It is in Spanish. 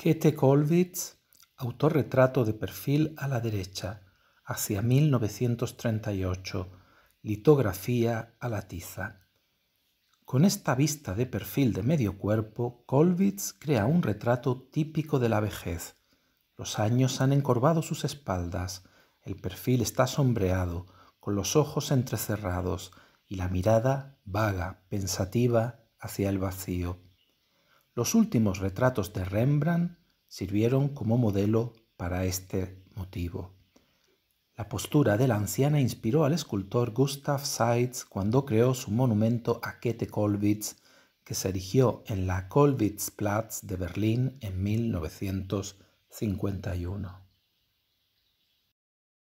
Kete este Kollwitz, autorretrato de perfil a la derecha, hacia 1938, litografía a la tiza. Con esta vista de perfil de medio cuerpo, Kolwitz crea un retrato típico de la vejez. Los años han encorvado sus espaldas, el perfil está sombreado, con los ojos entrecerrados y la mirada vaga, pensativa, hacia el vacío. Los últimos retratos de Rembrandt sirvieron como modelo para este motivo. La postura de la anciana inspiró al escultor Gustav Seitz cuando creó su monumento a Käthe Kollwitz, que se erigió en la Kollwitzplatz de Berlín en 1951.